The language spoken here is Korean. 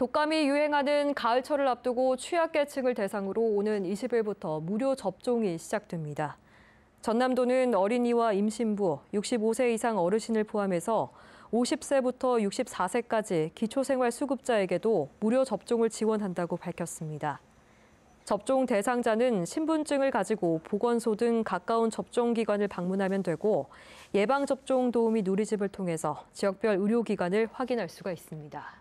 독감이 유행하는 가을철을 앞두고 취약계층을 대상으로 오는 20일부터 무료 접종이 시작됩니다. 전남도는 어린이와 임신부, 65세 이상 어르신을 포함해서 50세부터 64세까지 기초생활수급자에게도 무료 접종을 지원한다고 밝혔습니다. 접종 대상자는 신분증을 가지고 보건소 등 가까운 접종기관을 방문하면 되고 예방접종 도우미 누리집을 통해서 지역별 의료기관을 확인할 수가 있습니다.